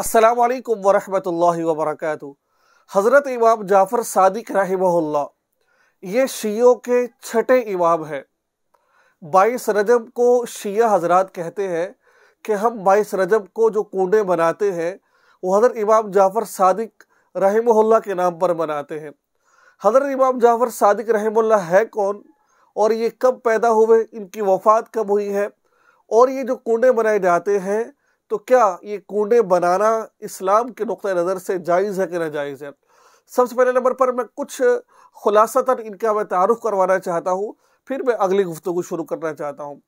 अस्सलाम वालेकुम वरहमतुल्लाहि हज़रत इमाम जाफ़र सादिक रहमहुल्ला ये शीयों के छठे इमाम हैं बाईस रजब को शी हजरा कहते हैं कि हम बाईस रजब को जो कूडे बनाते हैं वो हज़रत इमाम जाफ़र सादिक रहमहुल्ला के नाम पर बनाते हैं हज़रत इमाम जाफ़र सदक रहमहुल्ला है कौन और ये कब पैदा हुए इनकी वफात कब हुई है और ये जो कूडे बनाए जाते हैं तो क्या ये कूड़े बनाना इस्लाम के नुक़ नज़र से जायज़ है कि नाजायज़ है सबसे पहले नंबर पर मैं कुछ तर इनका मैं तारफ़ करवाना चाहता हूँ फिर मैं अगली गुफ्तु शुरू करना चाहता हूँ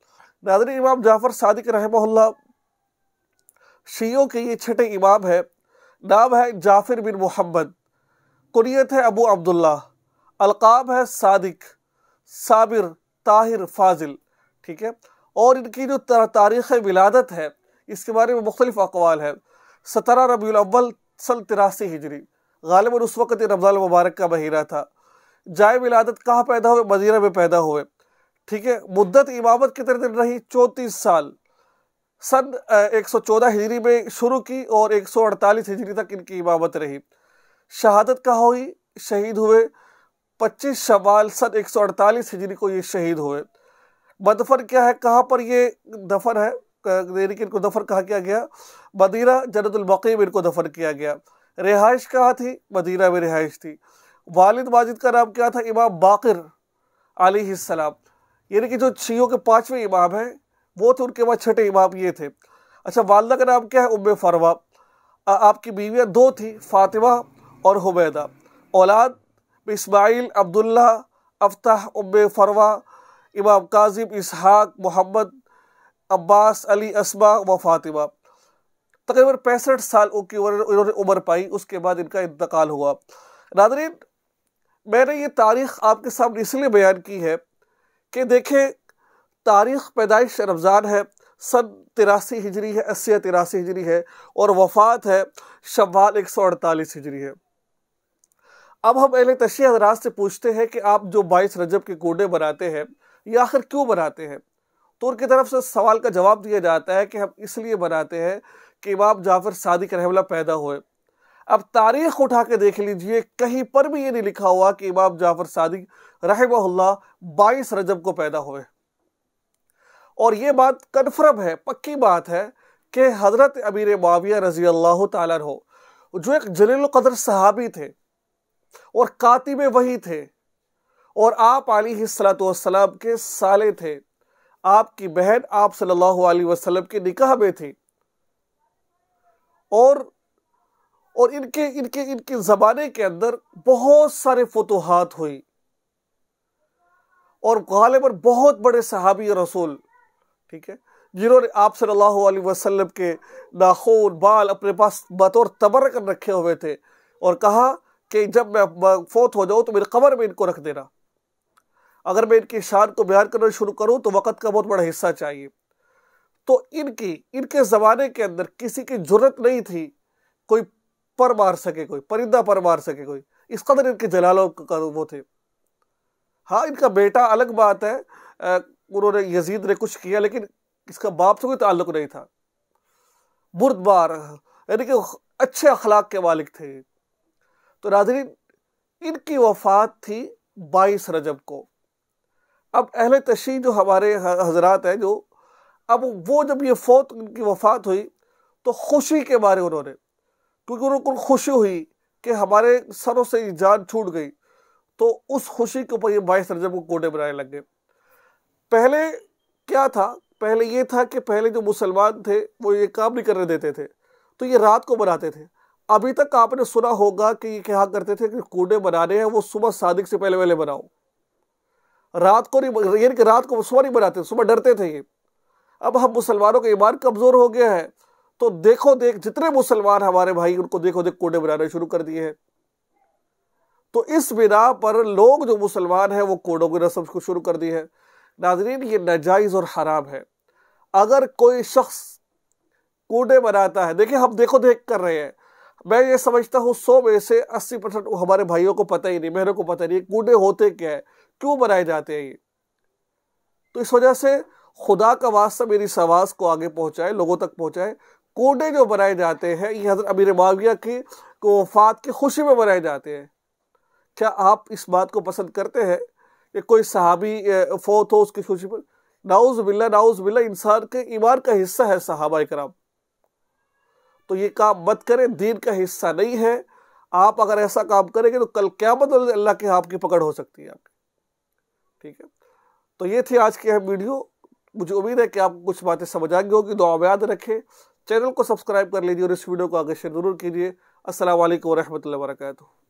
नादरी इमाम जाफ़र सदक रहमल्ला शीयों के ये छठे इमाम है नाम है जाफिर बिन मोहम्मद कुरियत है अबू अब्दुल्ला अलकाब है सदक साबिर ताहिर फाजिल ठीक है और इनकी जो तारीख़ विलादत है इसके बारे में मुख्तलिफ अकवाल है सत्रह रबी अव्वल सल तिरासी हिजरी गालिबा उस वक्त रमज़ान मुबारक का महीना था जाय विलादत कहाँ पैदा हुए मदीना में पैदा हुए ठीक है मुद्दत इमामत कितने दिन रही चौंतीस साल सन 114 हिजरी में शुरू की और 148 हिजरी तक इनकी इमामत रही शहादत कहाँ हुई शहीद हुए 25 शवाल सन 148 हिजरी को ये शहीद हुए मदफन क्या है कहाँ पर ये दफन है देने इनको दफन कहा किया गया मदीना जनतुलमक़ी में इनको दफन किया गया रिहाइश कहाँ थी मदीना में रिहाइश थी वालिद वाजिद का नाम क्या था इमाम बाकर आलीसलाम यानी कि जो छियों के पाँचवें इमाम हैं वो थे उनके बाद छठे इमाम ये थे अच्छा वालदा का नाम क्या है उम फरवा आपकी बीवियाँ दो थी फातिमा और हुबैदा औलाद इस्माइल अब्दुल्ला अफ्ताह उम फरवा इमाम काजिम इसहाक मोहम्मद अब्बास अली असबा व फातिमा तकरीबन पैंसठ साल की उम्र इन्होंने उम्र पाई उसके बाद इनका इंतकाल हुआ नादरीन मैंने ये तारीख आपके सामने इसलिए बयान की है कि देखें तारीख पैदाइश रमज़ान है सन तिरासी हिजरी है अस्सी तिरासी हिजरी है और वफात है शवाल एक सौ अड़तालीस हिजरी है अब हम अहले तशी हजरात से पूछते हैं कि आप जो बाईस रजब के कोडे बनाते हैं ये आखिर क्यों बनाते हैं तो उनकी तरफ से सवाल का जवाब दिया जाता है कि हम इसलिए बनाते हैं कि इमाम जाफर सादिक रहमला पैदा हुए अब तारीख उठा के देख लीजिए कहीं पर भी ये नहीं लिखा हुआ कि इमाम जाफर सादिक रहमल्ला बाईस रजब को पैदा हुए और ये बात कन्फर्म है पक्की बात है कि हज़रत अमीर माविया रजी अल्लाह तहो जो एक जलील कदर सहाबी थे और कातिब वही थे और आप आली सलात के साले थे आपकी बहन आप सल्लल्लाहु अलैहि वसल्लम के निकाह में थी और और इनके इनके इनके ज़माने के अंदर बहुत सारे फतूहत हुई और गालिबा बहुत बड़े सहाबी रसूल ठीक है जिन्होंने आप सल्लल्लाहु अलैहि वसल्लम के नाखून बाल अपने पास बतौर तबर कर रखे हुए थे और कहा कि जब मैं फोत हो जाऊँ तो मेरे कमर में इनको रख देना अगर मैं इनकी शान को बयान करना शुरू करूँ तो वक़्त का बहुत बड़ा हिस्सा चाहिए तो इनकी इनके ज़माने के अंदर किसी की जरूरत नहीं थी कोई पर मार सके कोई परिंदा पर मार सके कोई इस कदर इनके जलालों का वो थे हाँ इनका बेटा अलग बात है उन्होंने यजीद ने कुछ किया लेकिन इसका बाप से कोई ताल्लुक नहीं था बुरदबार यानी कि अच्छे अखलाक के मालिक थे तो नाजरीन इनकी वफात थी बाईस रजब को अब अहल तशी जो हमारे हजरात हैं जो अब वो जब ये फौत उनकी वफात हुई तो खुशी के बारे उन्होंने क्योंकि उनको खुशी हुई कि हमारे सरों से जान छूट गई तो उस खुशी के ऊपर ये बाईस रजब को कोटे बनाने लग गए पहले क्या था पहले ये था कि पहले जो मुसलमान थे वो ये काम नहीं करने देते थे तो ये रात को बनाते थे अभी तक आपने सुना होगा कि ये क्या करते थे कि कोटे बनाने हैं वो सुबह सादिक से पहले पहले बनाओ रात को नहीं यानी कि रात को सुबह नहीं बनाते सुबह डरते थे ये अब हम मुसलमानों का ईमान कमज़ोर हो गया है तो देखो देख जितने मुसलमान हमारे भाई उनको देखो देख कोडे बनाने शुरू कर दिए हैं तो इस बिना पर लोग जो मुसलमान हैं वो कोडों की रस्म को शुरू कर दी है नाजरीन ये नाजायज़ और हराम है अगर कोई शख्स कोडे बनाता है देखिए हम देखो देख कर रहे हैं मैं ये समझता हूँ सौ में से अस्सी परसेंट हमारे भाइयों को पता ही नहीं मेरे को पता नहीं कूडे होते क्या है क्यों बनाए जाते हैं ये तो इस वजह से खुदा का वास्ता मेरी सवास को आगे पहुंचाए लोगों तक पहुंचाए कोडे जो बनाए जाते हैं ये हजरत अमीर माविया की वफात की खुशी में बनाए जाते हैं क्या आप इस बात को पसंद करते हैं कि कोई सहाबी फोत हो उसकी खुशी पर नाउज बिल्ला नाउज बिल्ला इंसान के ईमान का हिस्सा है सहाबा कराम तो ये काम मत करें दीन का हिस्सा नहीं है आप अगर ऐसा काम करेंगे तो कल क्या मतलब अल्लाह के आपकी पकड़ हो सकती है आपकी ठीक है तो ये थी आज की यह वीडियो मुझे उम्मीद है कि आप कुछ बातें समझ आ गई होगी आप याद रखें चैनल को सब्सक्राइब कर लीजिए और इस वीडियो को आगे शेयर जरूर कीजिए असल वरहमल वर्का